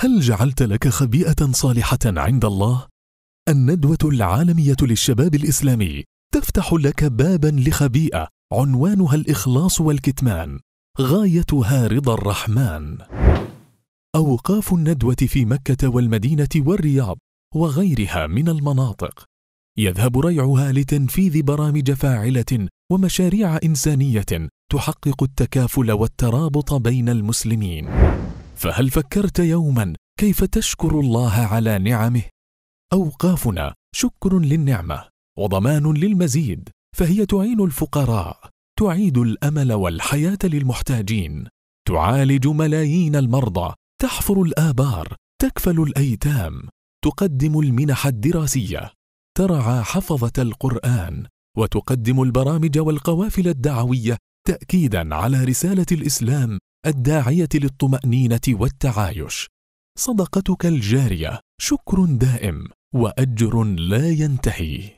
هل جعلت لك خبيئة صالحة عند الله؟ الندوة العالمية للشباب الإسلامي تفتح لك بابا لخبيئة عنوانها الإخلاص والكتمان غايتها رضا الرحمن أوقاف الندوة في مكة والمدينة والرياض وغيرها من المناطق يذهب ريعها لتنفيذ برامج فاعلة ومشاريع إنسانية تحقق التكافل والترابط بين المسلمين فهل فكرت يوما كيف تشكر الله على نعمه اوقافنا شكر للنعمه وضمان للمزيد فهي تعين الفقراء تعيد الامل والحياه للمحتاجين تعالج ملايين المرضى تحفر الابار تكفل الايتام تقدم المنح الدراسيه ترعى حفظه القران وتقدم البرامج والقوافل الدعويه تاكيدا على رساله الاسلام الداعيه للطمانينه والتعايش صدقتك الجاريه شكر دائم واجر لا ينتهي